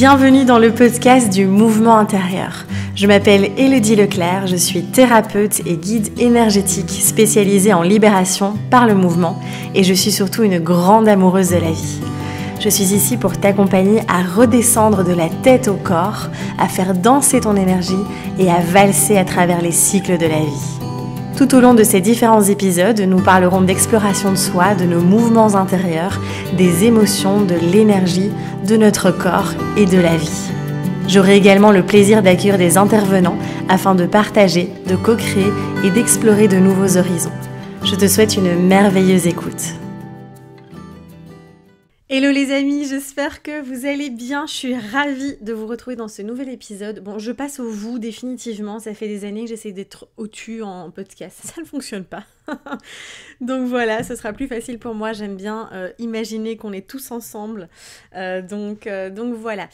Bienvenue dans le podcast du mouvement intérieur. Je m'appelle Elodie Leclerc, je suis thérapeute et guide énergétique spécialisée en libération par le mouvement et je suis surtout une grande amoureuse de la vie. Je suis ici pour t'accompagner à redescendre de la tête au corps, à faire danser ton énergie et à valser à travers les cycles de la vie. Tout au long de ces différents épisodes, nous parlerons d'exploration de soi, de nos mouvements intérieurs, des émotions, de l'énergie, de notre corps et de la vie. J'aurai également le plaisir d'accueillir des intervenants afin de partager, de co-créer et d'explorer de nouveaux horizons. Je te souhaite une merveilleuse écoute. Hello les amis, j'espère que vous allez bien. Je suis ravie de vous retrouver dans ce nouvel épisode. Bon, je passe au vous définitivement. Ça fait des années que j'essaie d'être au dessus en podcast. Ça ne fonctionne pas. donc voilà, ce sera plus facile pour moi. J'aime bien euh, imaginer qu'on est tous ensemble. Euh, donc, euh, donc voilà.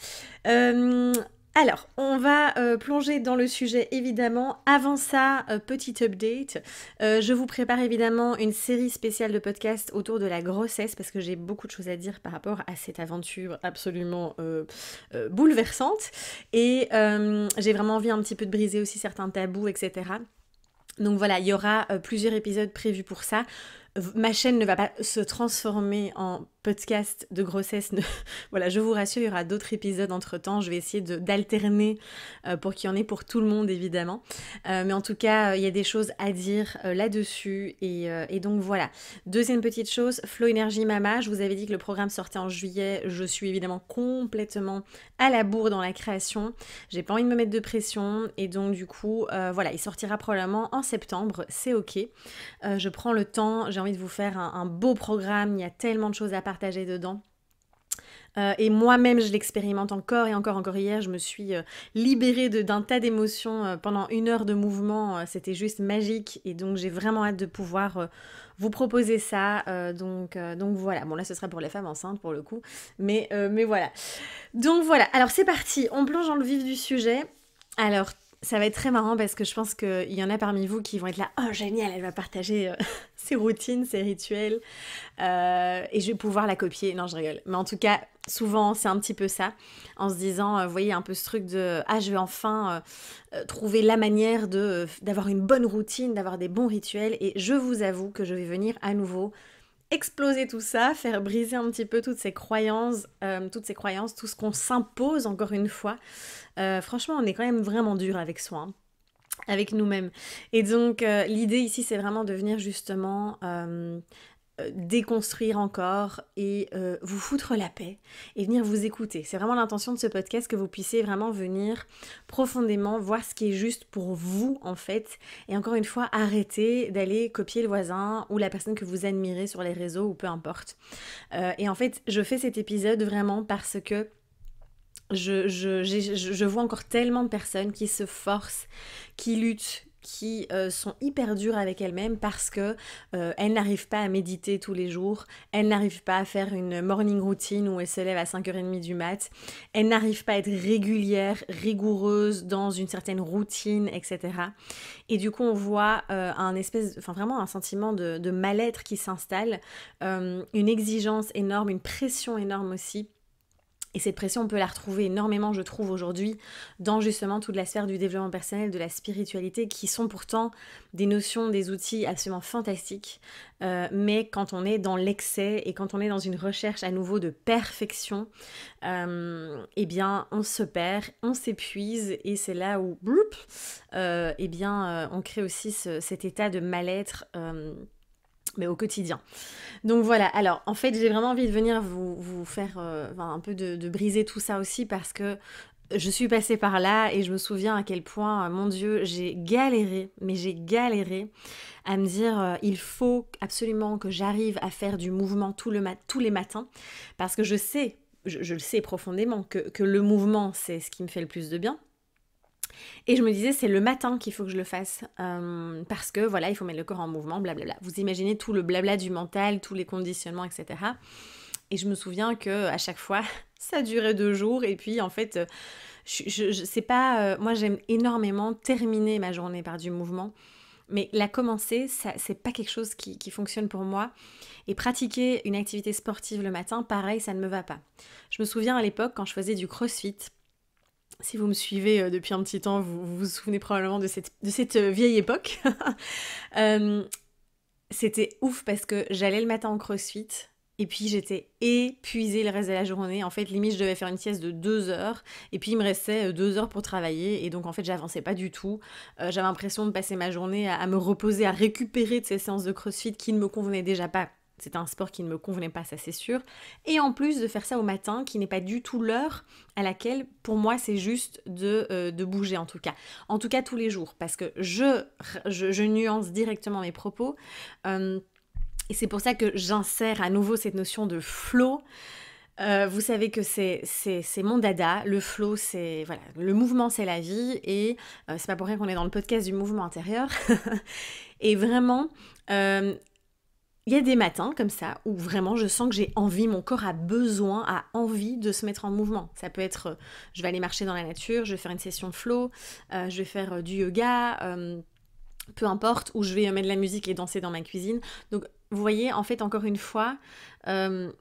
Alors, on va euh, plonger dans le sujet évidemment. Avant ça, euh, petit update. Euh, je vous prépare évidemment une série spéciale de podcast autour de la grossesse parce que j'ai beaucoup de choses à dire par rapport à cette aventure absolument bouleversante. Et j'ai vraiment envie un petit peu de briser aussi certains tabous, etc. Donc voilà, il y aura plusieurs épisodes prévus pour ça. Ma chaîne ne va pas se transformer en podcast de grossesse. voilà, je vous rassure, il y aura d'autres épisodes entre-temps. Je vais essayer d'alterner euh, pour qu'il y en ait pour tout le monde, évidemment. Euh, mais en tout cas, euh, il y a des choses à dire là-dessus. Et, donc voilà. Deuxième petite chose, Flow Energy Mama. Je vous avais dit que le programme sortait en juillet. Je suis évidemment complètement à la bourre dans la création. J'ai pas envie de me mettre de pression. Et donc du coup, voilà, il sortira probablement en septembre. C'est ok. je prends le temps. J'ai envie de vous faire un, un beau programme. Il y a tellement de choses à partager dedans. Euh, et moi-même, je l'expérimente encore et encore, encore hier. Je me suis libéré euh, libérée d'un tas d'émotions euh, pendant une heure de mouvement. C'était juste magique. Et donc, j'ai vraiment hâte de pouvoir vous proposer ça. donc, donc, voilà. Bon, là, ce sera pour les femmes enceintes, pour le coup. Mais, mais voilà. Donc, voilà. Alors, c'est parti. On plonge dans le vif du sujet. Alors, ça va être très marrant parce que je pense qu'il y en a parmi vous qui vont être là, oh génial, elle va partager euh, ses routines, ses rituels, euh, et je vais pouvoir la copier. Non, je rigole. Mais en tout cas, souvent, c'est un petit peu ça, en se disant, euh, vous voyez, un peu ce truc de, ah, je vais enfin trouver la manière d'avoir une bonne routine, d'avoir des bons rituels, et je vous avoue que je vais venir à nouveau exploser tout ça, faire briser un petit peu toutes ces croyances, euh, toutes ces croyances, tout ce qu'on s'impose encore une fois. Euh, franchement, on est quand même vraiment dur avec soi. Hein, avec nous-mêmes. Et donc euh, l'idée ici, c'est vraiment de venir justement euh, déconstruire encore et euh, vous foutre la paix et venir vous écouter. C'est vraiment l'intention de ce podcast que vous puissiez vraiment venir profondément voir ce qui est juste pour vous en fait et encore une fois arrêter d'aller copier le voisin ou la personne que vous admirez sur les réseaux ou peu importe. Euh, et en fait je fais cet épisode vraiment parce que je, je, je vois encore tellement de personnes qui se forcent, qui luttent, qui euh, sont hyper dures avec elles-mêmes parce que euh, elles n'arrivent pas à méditer tous les jours, elles n'arrivent pas à faire une morning routine où elles se lèvent à 5h30 du mat, elles n'arrivent pas à être régulières, rigoureuses dans une certaine routine, etc. Et du coup, on voit euh, un espèce, enfin vraiment un sentiment de mal-être qui s'installe, une exigence énorme, une pression énorme aussi et cette pression, on peut la retrouver énormément, je trouve, aujourd'hui, dans justement toute la sphère du développement personnel, de la spiritualité, qui sont pourtant des notions, des outils absolument fantastiques. Euh, mais quand on est dans l'excès et quand on est dans une recherche à nouveau de perfection, euh, eh bien, on se perd, on s'épuise, et c'est là où, euh, eh bien, on crée aussi cet état de mal-être mais au quotidien. Donc voilà, alors en fait j'ai vraiment envie de venir vous, faire euh, un peu de, briser tout ça aussi parce que je suis passée par là et je me souviens à quel point, euh, mon Dieu, j'ai galéré, mais j'ai galéré à me dire euh, il faut absolument que j'arrive à faire du mouvement tout le tous les matins parce que je sais, je, le sais profondément que, que le mouvement c'est ce qui me fait le plus de bien, et je me disais, c'est le matin qu'il faut que je le fasse. Euh, parce que voilà, il faut mettre le corps en mouvement, blablabla. Vous imaginez tout le blabla du mental, tous les conditionnements, etc. Et je me souviens que à chaque fois, ça durait deux jours. Et puis en fait, euh, je, pas. Euh, moi, j'aime énormément terminer ma journée par du mouvement. Mais la commencer, ça, c'est pas quelque chose qui, qui, fonctionne pour moi. Et pratiquer une activité sportive le matin, pareil, ça ne me va pas. Je me souviens à l'époque, quand je faisais du crossfit, si vous me suivez euh, depuis un petit temps, vous vous, souvenez probablement de cette, euh, vieille époque. Euh, c'était ouf parce que j'allais le matin en crossfit et puis j'étais épuisée le reste de la journée. En fait, limite, je devais faire une sieste de deux heures et puis il me restait deux heures pour travailler et donc en fait, j'avançais pas du tout. J'avais l'impression de passer ma journée à me reposer, à récupérer de ces séances de crossfit qui ne me convenaient déjà pas c'est un sport qui ne me convenait pas, ça c'est sûr. Et en plus de faire ça au matin, qui n'est pas du tout l'heure à laquelle, pour moi, c'est juste de, euh, bouger en tout cas. En tout cas tous les jours, parce que je, je, nuance directement mes propos. Euh, et c'est pour ça que j'insère à nouveau cette notion de flow. Euh, vous savez que c'est mon dada, le flow, c'est voilà, le mouvement, c'est la vie, et c'est pas pour rien qu'on est dans le podcast du mouvement intérieur. et vraiment, il y a des matins comme ça où vraiment je sens que j'ai envie, mon corps a besoin, a envie de se mettre en mouvement. Ça peut être, euh, je vais aller marcher dans la nature, je vais faire une session de flow, euh, je vais faire euh, du yoga, peu importe, ou je vais mettre de la musique et danser dans ma cuisine. Donc vous voyez, en fait, encore une fois, je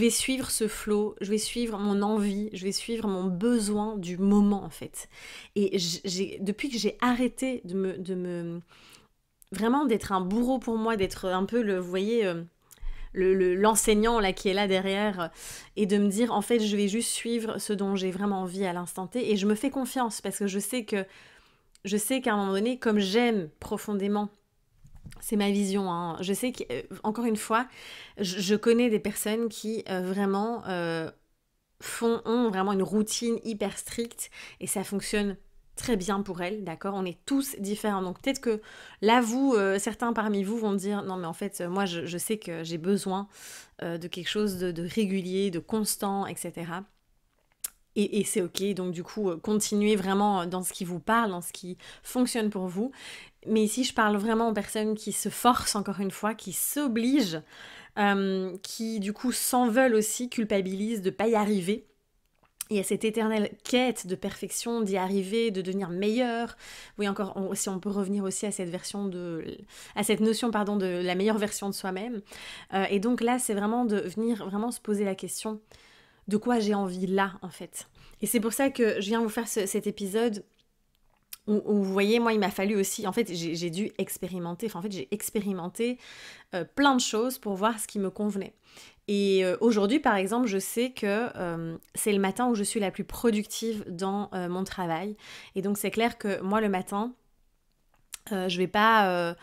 vais suivre ce flow, je vais suivre mon envie, je vais suivre mon besoin du moment en fait. Et depuis que j'ai arrêté de de me vraiment d'être un bourreau pour moi, d'être un peu le, vous voyez, euh, l'enseignant là qui est là derrière euh, et de me dire en fait je vais juste suivre ce dont j'ai vraiment envie à l'instant T et je me fais confiance parce que je sais que je sais qu'à un moment donné comme j'aime profondément c'est ma vision. Hein, je sais qu'encore euh, une fois, je, connais des personnes qui vraiment font ont vraiment une routine hyper stricte et ça fonctionne très bien pour elle, d'accord On est tous différents. Donc peut-être que là, vous, euh, certains parmi vous vont dire, non mais en fait, euh, moi, je, sais que j'ai besoin euh, de quelque chose de, régulier, de constant, etc. Et, c'est ok, donc du coup, continuez vraiment dans ce qui vous parle, dans ce qui fonctionne pour vous. Mais ici, je parle vraiment aux personnes qui se forcent, encore une fois, qui s'obligent, qui du coup s'en veulent aussi, culpabilisent de ne pas y arriver il y a cette éternelle quête de perfection, d'y arriver, de devenir meilleur. Oui, encore, si on peut revenir aussi à cette version de, à cette notion, pardon, de la meilleure version de soi-même. Euh, et donc là, c'est vraiment de venir vraiment se poser la question de quoi j'ai envie là, en fait. Et c'est pour ça que je viens vous faire cet épisode où, vous voyez, moi, il m'a fallu aussi, en fait, j'ai dû expérimenter, enfin, en fait, j'ai expérimenté euh, plein de choses pour voir ce qui me convenait. Et euh, aujourd'hui, par exemple, je sais que euh, c'est le matin où je suis la plus productive dans euh, mon travail. Et donc, c'est clair que moi, le matin, je vais pas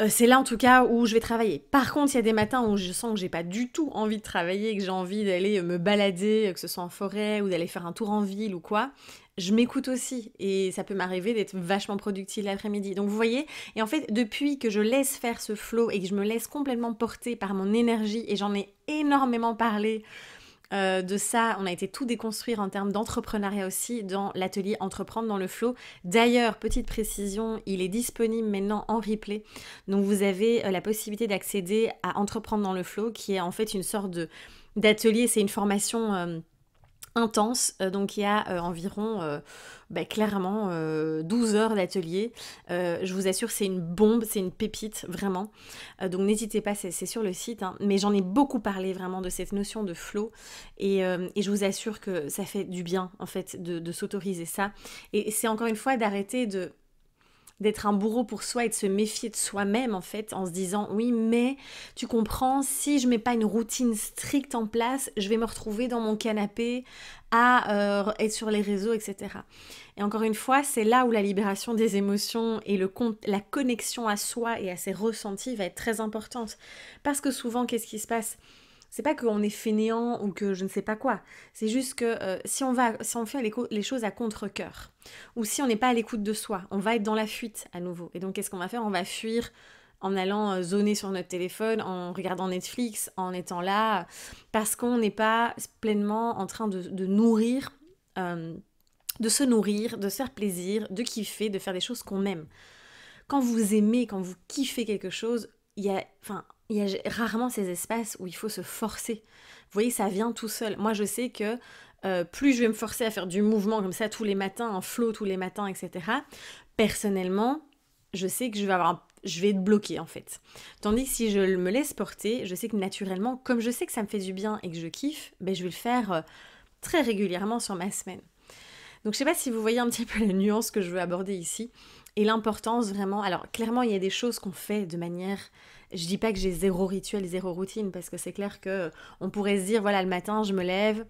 euh, c'est là en tout cas où je vais travailler. Par contre, il y a des matins où je sens que j'ai pas du tout envie de travailler, que j'ai envie d'aller euh, me balader, euh, que ce soit en forêt ou d'aller faire un tour en ville ou quoi. Je m'écoute aussi et ça peut m'arriver d'être vachement productive l'après-midi. Donc vous voyez, et en fait, depuis que je laisse faire ce flow et que je me laisse complètement porter par mon énergie, et j'en ai énormément parlé euh, de ça, on a été tout déconstruire en termes d'entrepreneuriat aussi dans l'atelier Entreprendre dans le Flow. D'ailleurs, petite précision, il est disponible maintenant en replay. Donc vous avez euh, la possibilité d'accéder à Entreprendre dans le Flow qui est en fait une sorte de d'atelier, c'est une formation. Euh, intense. Euh, donc il y a euh, environ euh, bah, clairement 12 heures d'atelier. je vous assure, c'est une bombe, c'est une pépite, vraiment. donc n'hésitez pas, c'est sur le site. Hein. Mais j'en ai beaucoup parlé vraiment de cette notion de flow. Et, je vous assure que ça fait du bien, en fait, de s'autoriser ça. Et c'est encore une fois d'arrêter de d'être un bourreau pour soi et de se méfier de soi-même en fait en se disant oui mais tu comprends si je mets pas une routine stricte en place je vais me retrouver dans mon canapé à euh, être sur les réseaux etc et encore une fois c'est là où la libération des émotions et le la connexion à soi et à ses ressentis va être très importante parce que souvent qu'est-ce qui se passe c'est pas qu'on est fainéant ou que je ne sais pas quoi. C'est juste que euh, si, on va, si on fait les, choses à contre-coeur, ou si on n'est pas à l'écoute de soi, on va être dans la fuite à nouveau. Et donc, qu'est-ce qu'on va faire On va fuir en allant euh, zoner sur notre téléphone, en regardant Netflix, en étant là, parce qu'on n'est pas pleinement en train de, nourrir, euh, de se nourrir, de se faire plaisir, de kiffer, de faire des choses qu'on aime. Quand vous aimez, quand vous kiffez quelque chose, il y a, enfin, il y a rarement ces espaces où il faut se forcer. Vous voyez, ça vient tout seul. Moi, je sais que euh, plus je vais me forcer à faire du mouvement comme ça tous les matins, un flow tous les matins, etc., personnellement, je sais que je vais avoir je vais être bloquée en fait. Tandis que si je me laisse porter, je sais que naturellement, comme je sais que ça me fait du bien et que je kiffe, ben, je vais le faire euh, très régulièrement sur ma semaine. Donc je sais pas si vous voyez un petit peu la nuance que je veux aborder ici, et l'importance vraiment. Alors clairement, il y a des choses qu'on fait de manière. Je dis pas que j'ai zéro rituel, zéro routine, parce que c'est clair que on pourrait se dire voilà le matin, je me lève,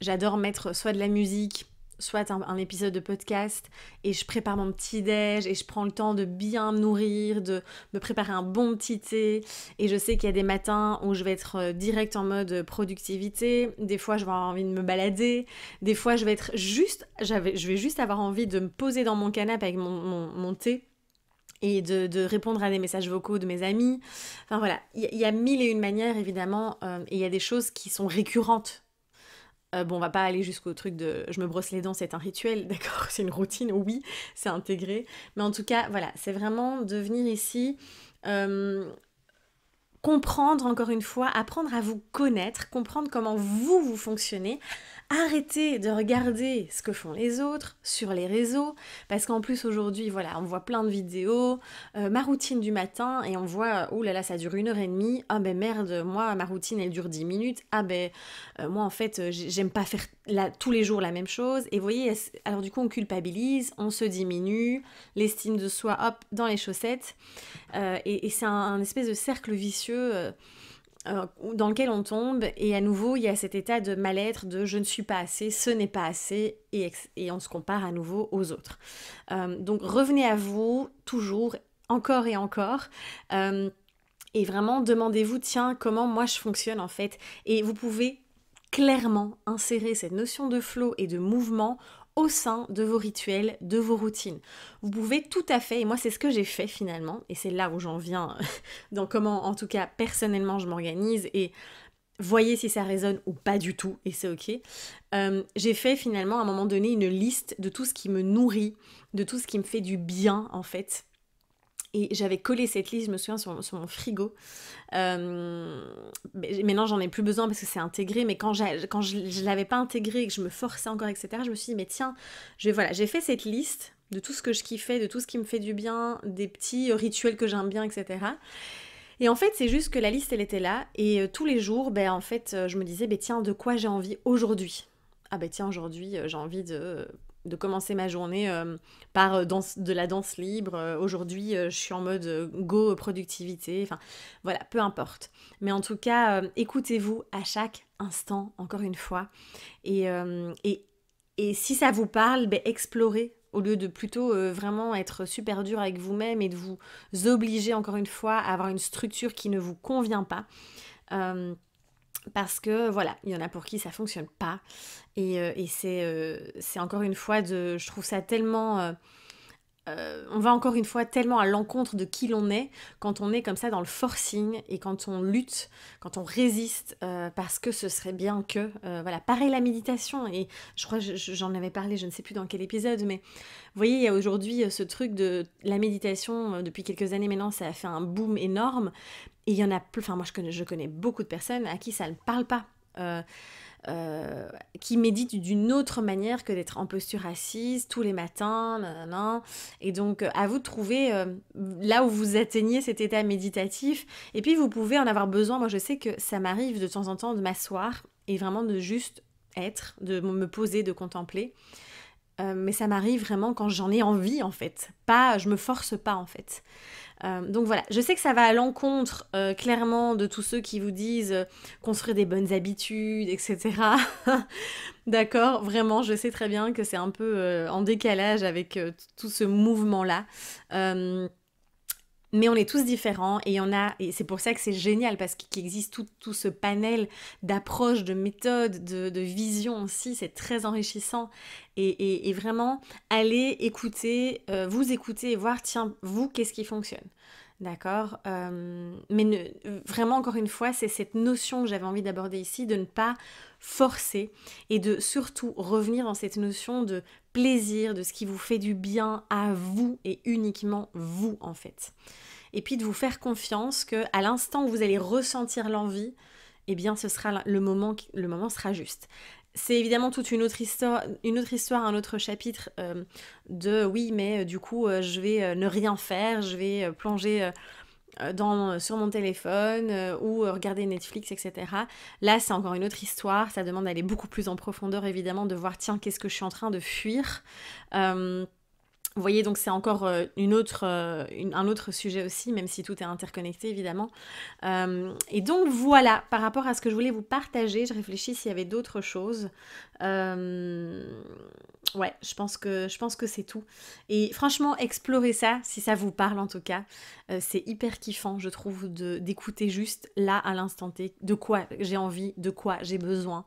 j'adore mettre soit de la musique, soit un, épisode de podcast et je prépare mon petit déj et je prends le temps de bien me nourrir, de me préparer un bon petit thé. Et je sais qu'il y a des matins où je vais être euh, direct en mode productivité. Des fois, je vais avoir envie de me balader. Des fois, je vais être juste, je vais juste avoir envie de me poser dans mon canapé avec mon, mon, thé et de, répondre à des messages vocaux de mes amis. Enfin voilà, il y, a mille et une manières évidemment, euh, et il y a des choses qui sont récurrentes euh, bon, on va pas aller jusqu'au truc de je me brosse les dents, c'est un rituel, d'accord C'est une routine, oui, c'est intégré. Mais en tout cas, voilà, c'est vraiment de venir ici euh, comprendre encore une fois, apprendre à vous connaître, comprendre comment vous vous fonctionnez, arrêter de regarder ce que font les autres sur les réseaux parce qu'en plus aujourd'hui voilà on voit plein de vidéos, euh, ma routine du matin et on voit oh là là ça dure une heure et demie, ah ben merde moi ma routine elle dure dix minutes, ah ben euh, moi en fait j'aime pas faire tous les jours la même chose. Et vous voyez, alors du coup, on culpabilise, on se diminue, l'estime de soi, hop, dans les chaussettes. Euh, et, c'est un, espèce de cercle vicieux. Euh, euh, dans lequel on tombe et à nouveau il y a cet état de mal-être de je ne suis pas assez, ce n'est pas assez et, et, on se compare à nouveau aux autres. donc revenez à vous toujours, encore et encore. et vraiment demandez-vous, tiens, comment moi je fonctionne en fait. Et vous pouvez clairement insérer cette notion de flow et de mouvement au sein de vos rituels, de vos routines. Vous pouvez tout à fait, et moi c'est ce que j'ai fait finalement, et c'est là où j'en viens dans comment en tout cas personnellement je m'organise et voyez si ça résonne ou pas du tout, et c'est ok. Euh, j'ai fait finalement à un moment donné une liste de tout ce qui me nourrit, de tout ce qui me fait du bien en fait et j'avais collé cette liste, je me souviens, sur, mon frigo. Euh, mais maintenant, j'en ai plus besoin parce que c'est intégré, mais quand, quand je ne l'avais pas intégré et que je me forçais encore, etc., je me suis dit, mais tiens, je, voilà, j'ai fait cette liste de tout ce que je kiffais, de tout ce qui me fait du bien, des petits rituels que j'aime bien, etc. Et en fait, c'est juste que la liste, elle était là, et euh, tous les jours, ben, en fait, euh, je me disais, mais ben, tiens, de quoi j'ai envie aujourd'hui ah ben tiens aujourd'hui j'ai envie de de commencer ma journée euh, par euh, de la danse libre. Euh, aujourd'hui, je suis en mode go productivité. Enfin, voilà, peu importe. Mais en tout cas, écoutez-vous à chaque instant, encore une fois. Et, et, et si ça vous parle, ben, explorez au lieu de plutôt vraiment être super dur avec vous-même et de vous obliger, encore une fois, à avoir une structure qui ne vous convient pas parce que voilà, il y en a pour qui ça fonctionne pas. Et, euh, c'est, euh, c'est encore une fois, de, je trouve ça tellement euh, euh, on va encore une fois tellement à l'encontre de qui l'on est quand on est comme ça dans le forcing et quand on lutte, quand on résiste euh, parce que ce serait bien que. Euh, voilà, pareil la méditation, et je crois j'en avais parlé, je ne sais plus dans quel épisode, mais vous voyez, il y a aujourd'hui ce truc de la méditation, depuis quelques années maintenant, ça a fait un boom énorme, et il y en a plus, enfin moi je connais beaucoup de personnes à qui ça ne parle pas. Euh, qui médite d'une autre manière que d'être en posture assise tous les matins. Et donc, euh, à vous de trouver euh, là où vous atteignez cet état méditatif. Et puis, vous pouvez en avoir besoin. Moi, je sais que ça m'arrive de temps en temps de m'asseoir et vraiment de juste être, de me poser, de contempler. Euh, mais ça m'arrive vraiment quand j'en ai envie en fait. Pas, je me force pas en fait. Euh, donc voilà, je sais que ça va à l'encontre euh, clairement de tous ceux qui vous disent construire des bonnes habitudes, etc. D'accord, vraiment, je sais très bien que c'est un peu en décalage avec tout ce mouvement-là. Mais on est tous différents et on a et c'est pour ça que c'est génial parce qu'il existe tout, ce panel d'approches, de méthodes, de, visions aussi, c'est très enrichissant. Et, vraiment, allez écouter, euh, vous écouter et voir, tiens, vous, qu'est-ce qui fonctionne D'accord euh, Mais vraiment, encore une fois, c'est cette notion que j'avais envie d'aborder ici, de ne pas forcer et de surtout revenir dans cette notion de plaisir, de ce qui vous fait du bien à vous et uniquement vous, en fait. Et puis de vous faire confiance que à l'instant où vous allez ressentir l'envie, eh bien, ce sera le moment, le moment sera juste c'est évidemment toute une autre histoire, une autre histoire un autre chapitre euh, de oui, mais euh, du coup, euh, je vais ne rien faire, je vais plonger dans, sur mon téléphone ou regarder Netflix, etc. Là, c'est encore une autre histoire. Ça demande d'aller beaucoup plus en profondeur, évidemment, de voir tiens, qu'est-ce que je suis en train de fuir. Vous voyez, donc c'est encore euh, une autre, euh, un autre sujet aussi, même si tout est interconnecté évidemment. Euh, et donc voilà, par rapport à ce que je voulais vous partager, je réfléchis s'il y avait d'autres choses. ouais, je pense que je pense que c'est tout. Et franchement, explorez ça si ça vous parle en tout cas. c'est hyper kiffant, je trouve, d'écouter juste là à l'instant T de quoi j'ai envie, de quoi j'ai besoin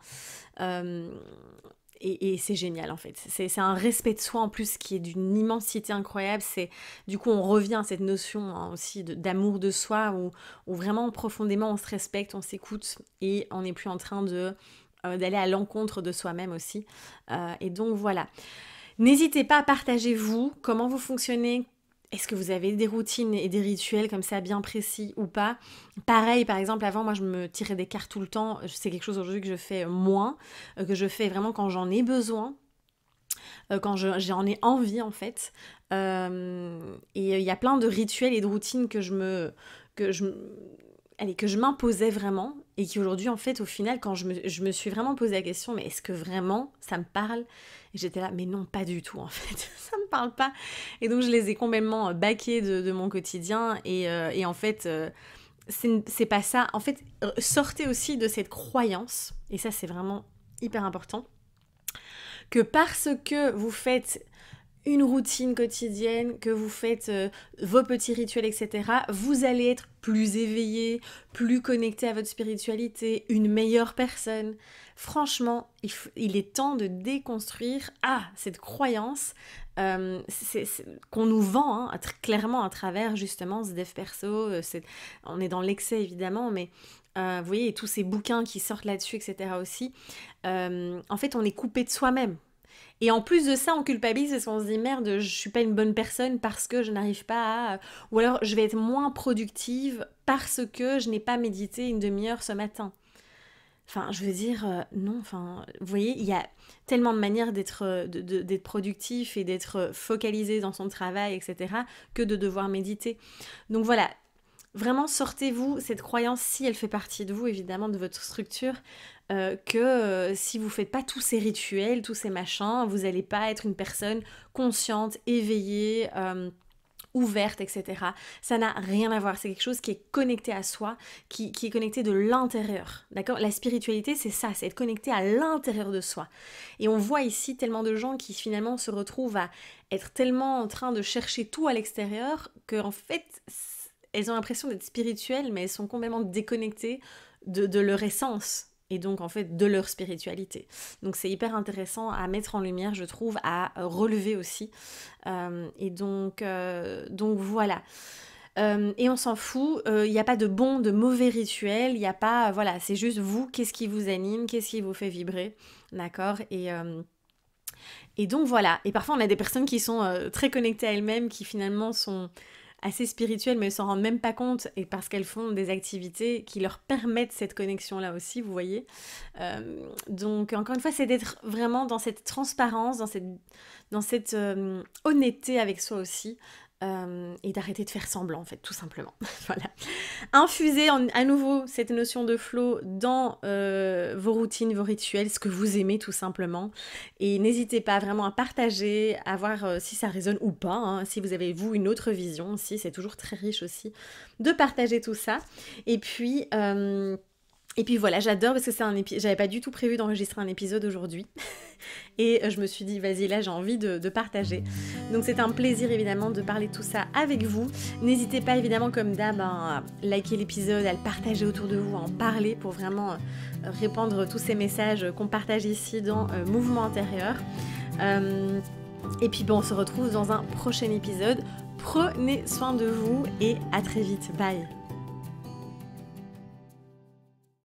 et, c'est génial en fait. C'est un respect de soi en plus qui est d'une immensité incroyable. C'est Du coup, on revient à cette notion hein, aussi d'amour de, soi où, vraiment profondément on se respecte, on s'écoute et on n'est plus en train de euh, d'aller à l'encontre de soi-même aussi. Euh, et donc voilà. N'hésitez pas à partager vous, comment vous fonctionnez, est-ce que vous avez des routines et des rituels comme ça bien précis ou pas Pareil, par exemple, avant, moi, je me tirais des cartes tout le temps. C'est quelque chose aujourd'hui que je fais moins, euh, que je fais vraiment quand j'en ai besoin, euh, quand j'en ai envie, en fait. Euh, et il y a plein de rituels et de routines que je me... Que je, que je m'imposais vraiment et qui aujourd'hui, en fait, au final, quand je me, suis vraiment posé la question, mais est-ce que vraiment ça me parle Et j'étais là, mais non, pas du tout, en fait, ça me parle pas. Et donc, je les ai complètement euh, baqués de, mon quotidien, et, euh, en fait, euh, ce c'est pas ça. En fait, sortez aussi de cette croyance, et ça, c'est vraiment hyper important, que parce que vous faites une routine quotidienne, que vous faites euh, vos petits rituels, etc., vous allez être plus éveillé, plus connecté à votre spiritualité, une meilleure personne. Franchement, il, est temps de déconstruire ah, cette croyance euh, qu'on nous vend hein, clairement à travers justement ce dev perso. Euh, on est dans l'excès évidemment, mais vous voyez, tous ces bouquins qui sortent là-dessus, etc. aussi. en fait, on est coupé de soi-même. Et en plus de ça, on culpabilise parce qu'on se dit merde, je suis pas une bonne personne parce que je n'arrive pas à. Ou alors je vais être moins productive parce que je n'ai pas médité une demi-heure ce matin. Enfin, je veux dire, euh, non, enfin, vous voyez, il y a tellement de manières d'être, euh, d'être productif et d'être focalisé dans son travail, etc., que de devoir méditer. Donc voilà, vraiment sortez-vous cette croyance, si elle fait partie de vous, évidemment, de votre structure, euh, que euh, si vous ne faites pas tous ces rituels, tous ces machins, vous n'allez pas être une personne consciente, éveillée. Euh, ouverte, etc. Ça n'a rien à voir. C'est quelque chose qui est connecté à soi, qui, est connecté de l'intérieur. D'accord La spiritualité, c'est ça, c'est être connecté à l'intérieur de soi. Et on voit ici tellement de gens qui finalement se retrouvent à être tellement en train de chercher tout à l'extérieur qu'en fait, elles ont l'impression d'être spirituelles, mais elles sont complètement déconnectées de leur essence, et donc en fait de leur spiritualité. Donc c'est hyper intéressant à mettre en lumière, je trouve, à relever aussi. Euh, et donc, euh, donc voilà. Euh, et on s'en fout, il n'y a pas de bon, de mauvais rituel, il n'y a pas, voilà, c'est juste vous, qu'est-ce qui vous anime, qu'est-ce qui vous fait vibrer, d'accord Et et donc voilà. Et parfois on a des personnes qui sont très connectées à elles-mêmes, qui finalement sont assez spirituelles, mais elles s'en rendent même pas compte, et parce qu'elles font des activités qui leur permettent cette connexion-là aussi, vous voyez. Euh, donc, encore une fois, c'est d'être vraiment dans cette transparence, dans cette, dans cette euh, honnêteté avec soi aussi, euh, et d'arrêter de faire semblant en fait tout simplement voilà infuser à nouveau cette notion de flow dans euh, vos routines vos rituels ce que vous aimez tout simplement et n'hésitez pas vraiment à partager à voir euh, si ça résonne ou pas hein, si vous avez vous une autre vision aussi, c'est toujours très riche aussi de partager tout ça et puis et puis voilà, j'adore parce que c'est un épisode. J'avais pas du tout prévu d'enregistrer un épisode aujourd'hui. et euh, je me suis dit, vas-y, là j'ai envie de, partager. Donc c'est un plaisir évidemment de parler tout ça avec vous. N'hésitez pas évidemment, comme d'hab, hein, à liker l'épisode, à le partager autour de vous, à en parler pour vraiment euh, répandre tous ces messages qu'on partage ici dans euh, Mouvement intérieur. et puis bon, on se retrouve dans un prochain épisode. Prenez soin de vous et à très vite. Bye